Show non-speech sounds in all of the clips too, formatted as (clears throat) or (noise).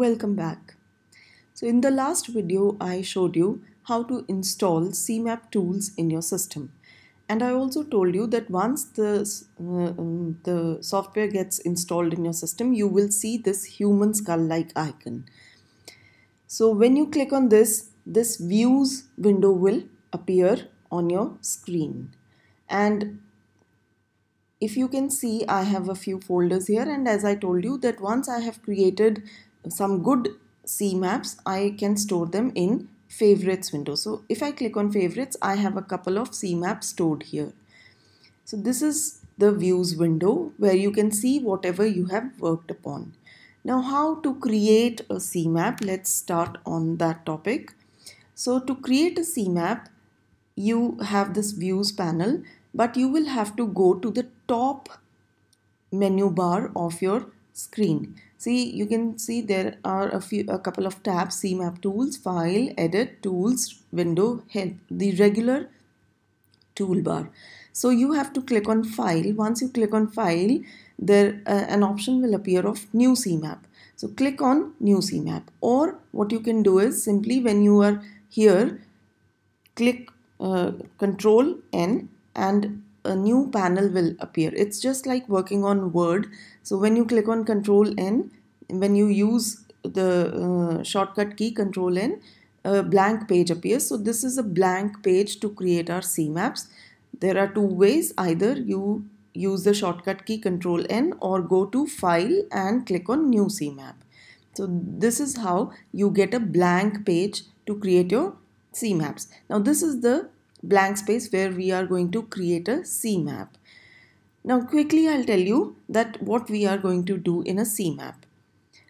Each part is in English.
Welcome back. So in the last video I showed you how to install CMap tools in your system and I also told you that once the, uh, um, the software gets installed in your system you will see this human skull like icon. So when you click on this, this views window will appear on your screen and if you can see I have a few folders here and as I told you that once I have created some good C maps, I can store them in favorites window. So if I click on favorites, I have a couple of C maps stored here. So this is the views window where you can see whatever you have worked upon. Now how to create a CMAP, let's start on that topic. So to create a CMAP, you have this views panel, but you will have to go to the top menu bar of your screen see you can see there are a few a couple of tabs cmap tools file edit tools window help the regular toolbar so you have to click on file once you click on file there uh, an option will appear of new cmap so click on new cmap or what you can do is simply when you are here click uh, control n and a new panel will appear it's just like working on word so when you click on Control N, when you use the uh, shortcut key Control N, a blank page appears. So this is a blank page to create our CMaps. There are two ways. Either you use the shortcut key Control N or go to File and click on New CMap. So this is how you get a blank page to create your CMaps. Now this is the blank space where we are going to create a CMap. Now quickly I'll tell you that what we are going to do in a CMAP.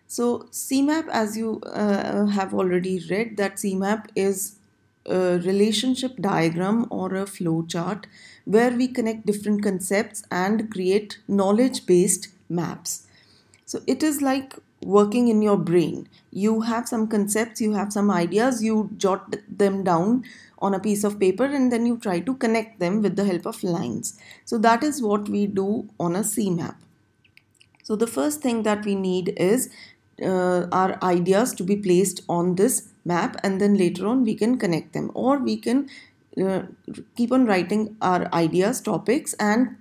So CMAP as you uh, have already read that CMAP is a relationship diagram or a flow chart where we connect different concepts and create knowledge based maps. So it is like working in your brain. You have some concepts, you have some ideas, you jot them down on a piece of paper and then you try to connect them with the help of lines. So that is what we do on a C map. So the first thing that we need is uh, our ideas to be placed on this map and then later on we can connect them or we can uh, keep on writing our ideas, topics and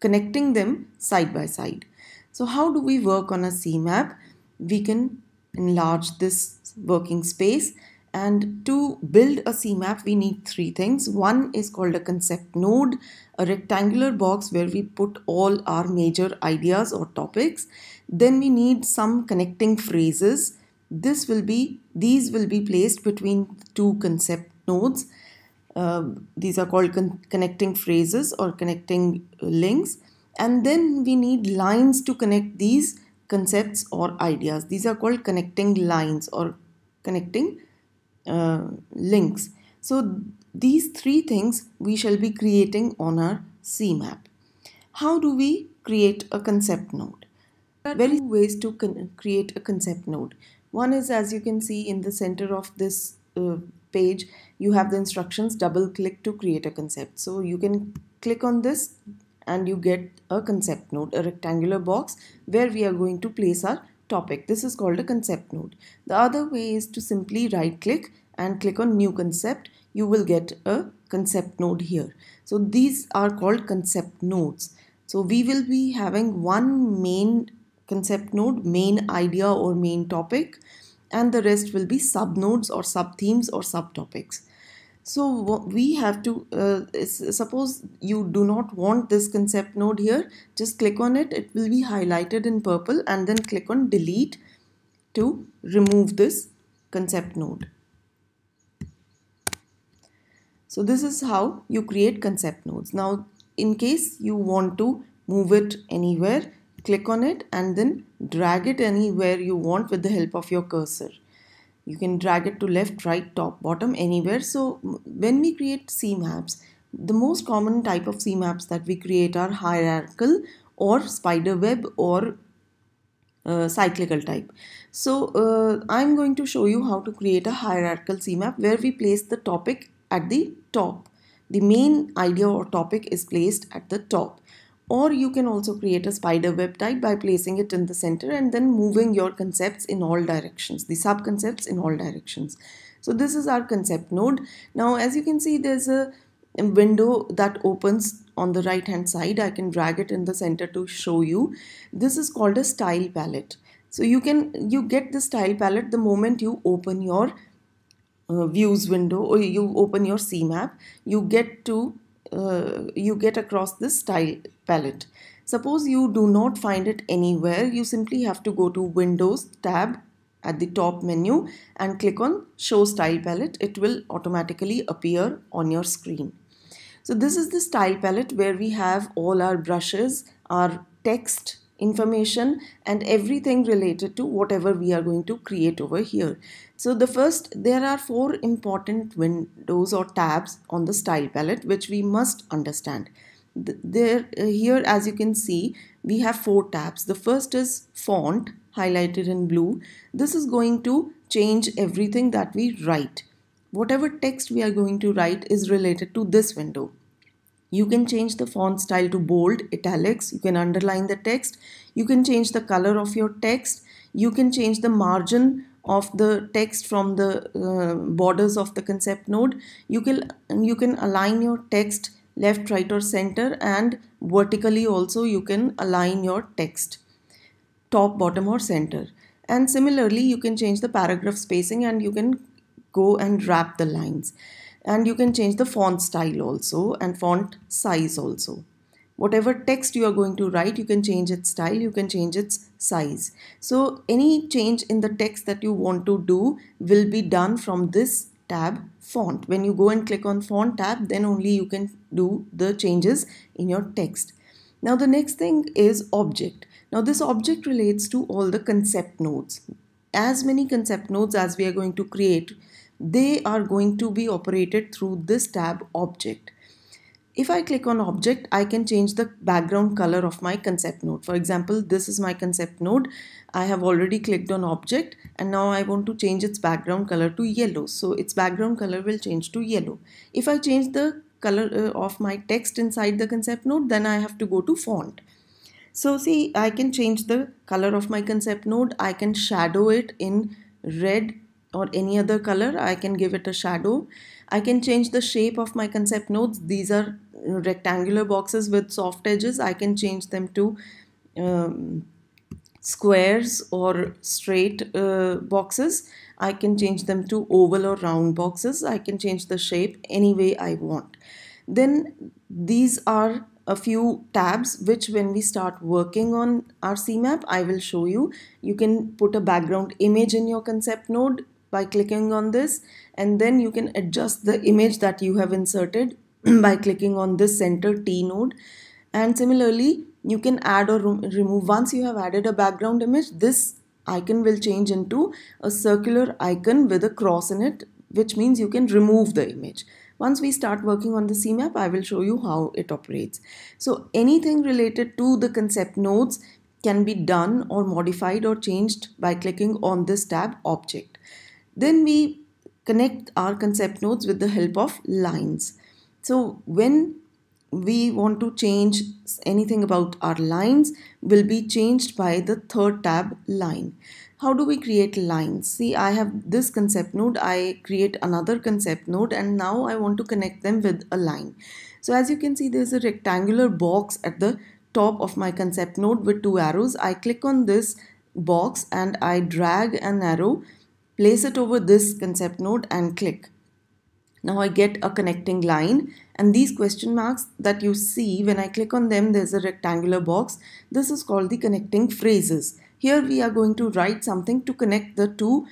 connecting them side by side. So how do we work on a CMap? We can enlarge this working space and to build a CMap, we need three things. One is called a concept node, a rectangular box where we put all our major ideas or topics. Then we need some connecting phrases. This will be, these will be placed between two concept nodes. Uh, these are called con connecting phrases or connecting uh, links and then we need lines to connect these concepts or ideas these are called connecting lines or connecting uh, links so these three things we shall be creating on our C map. how do we create a concept node there are various ways to create a concept node one is as you can see in the center of this uh, page you have the instructions double click to create a concept so you can click on this and you get a concept node, a rectangular box where we are going to place our topic. This is called a concept node. The other way is to simply right click and click on new concept. You will get a concept node here. So these are called concept nodes. So we will be having one main concept node, main idea or main topic and the rest will be sub nodes or sub themes or subtopics so we have to uh, suppose you do not want this concept node here just click on it it will be highlighted in purple and then click on delete to remove this concept node so this is how you create concept nodes now in case you want to move it anywhere click on it and then drag it anywhere you want with the help of your cursor you can drag it to left right top bottom anywhere so when we create cmaps the most common type of cmaps that we create are hierarchical or spider web or uh, cyclical type so uh, I'm going to show you how to create a hierarchical cmap where we place the topic at the top the main idea or topic is placed at the top or you can also create a spider web type by placing it in the center and then moving your concepts in all directions, the sub concepts in all directions. So this is our concept node. Now as you can see there's a window that opens on the right hand side. I can drag it in the center to show you. This is called a style palette. So you can you get the style palette the moment you open your uh, views window or you open your C map. You get to uh, you get across this style palette. Suppose you do not find it anywhere, you simply have to go to Windows tab at the top menu and click on show style palette. It will automatically appear on your screen. So this is the style palette where we have all our brushes, our text, information and everything related to whatever we are going to create over here. So the first, there are four important windows or tabs on the style palette which we must understand. There, uh, here as you can see, we have four tabs. The first is font highlighted in blue. This is going to change everything that we write. Whatever text we are going to write is related to this window. You can change the font style to bold, italics, you can underline the text, you can change the color of your text, you can change the margin of the text from the uh, borders of the concept node. You can, you can align your text left, right or center and vertically also you can align your text top, bottom or center. And similarly, you can change the paragraph spacing and you can go and wrap the lines and you can change the font style also and font size also whatever text you are going to write you can change its style you can change its size so any change in the text that you want to do will be done from this tab font when you go and click on font tab then only you can do the changes in your text now the next thing is object now this object relates to all the concept nodes as many concept nodes as we are going to create they are going to be operated through this tab object if I click on object I can change the background color of my concept node for example this is my concept node I have already clicked on object and now I want to change its background color to yellow so its background color will change to yellow if I change the color uh, of my text inside the concept node then I have to go to font so see I can change the color of my concept node I can shadow it in red or any other color I can give it a shadow I can change the shape of my concept nodes these are rectangular boxes with soft edges I can change them to um, squares or straight uh, boxes I can change them to oval or round boxes I can change the shape any way I want then these are a few tabs which when we start working on our CMap I will show you. You can put a background image in your concept node by clicking on this and then you can adjust the image that you have inserted (clears throat) by clicking on this center T node and similarly you can add or remove once you have added a background image this icon will change into a circular icon with a cross in it which means you can remove the image once we start working on the CMap I will show you how it operates so anything related to the concept nodes can be done or modified or changed by clicking on this tab object then we connect our concept nodes with the help of lines. So when we want to change anything about our lines will be changed by the third tab line. How do we create lines? See, I have this concept node, I create another concept node and now I want to connect them with a line. So as you can see, there's a rectangular box at the top of my concept node with two arrows. I click on this box and I drag an arrow place it over this concept node and click. Now I get a connecting line and these question marks that you see when I click on them there's a rectangular box. This is called the connecting phrases. Here we are going to write something to connect the two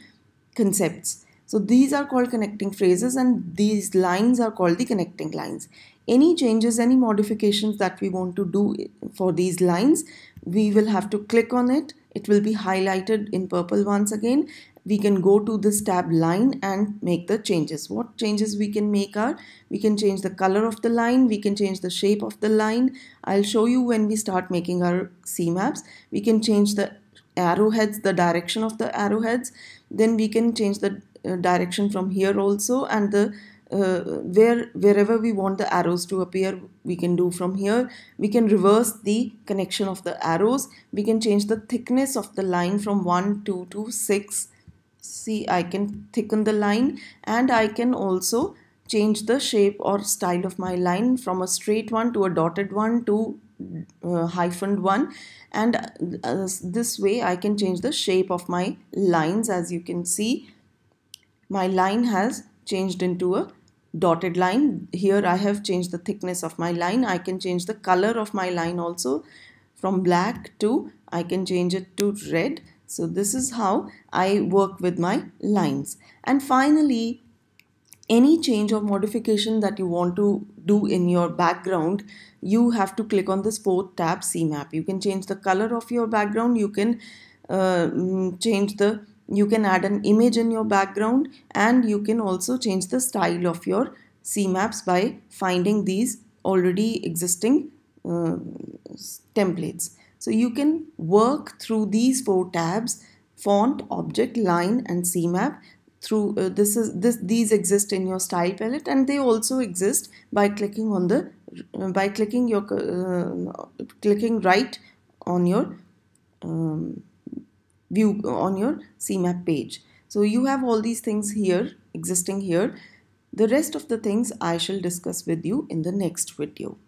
concepts. So these are called connecting phrases and these lines are called the connecting lines. Any changes, any modifications that we want to do for these lines, we will have to click on it. It will be highlighted in purple once again we can go to this tab line and make the changes what changes we can make are we can change the color of the line we can change the shape of the line I'll show you when we start making our C maps we can change the arrowheads the direction of the arrowheads then we can change the uh, direction from here also and the uh, where wherever we want the arrows to appear we can do from here we can reverse the connection of the arrows we can change the thickness of the line from 1 2 to 6 see I can thicken the line and I can also change the shape or style of my line from a straight one to a dotted one to uh, hyphen one and uh, this way I can change the shape of my lines as you can see my line has changed into a dotted line here I have changed the thickness of my line I can change the color of my line also from black to I can change it to red so this is how I work with my lines. And finally, any change or modification that you want to do in your background, you have to click on this fourth tab CMap. You can change the color of your background. You can uh, mm, change the, you can add an image in your background and you can also change the style of your CMaps by finding these already existing uh, templates. So you can work through these four tabs font, object, line and CMap through uh, this is this these exist in your style palette and they also exist by clicking on the uh, by clicking your uh, clicking right on your um, view on your CMap page. So you have all these things here existing here. The rest of the things I shall discuss with you in the next video.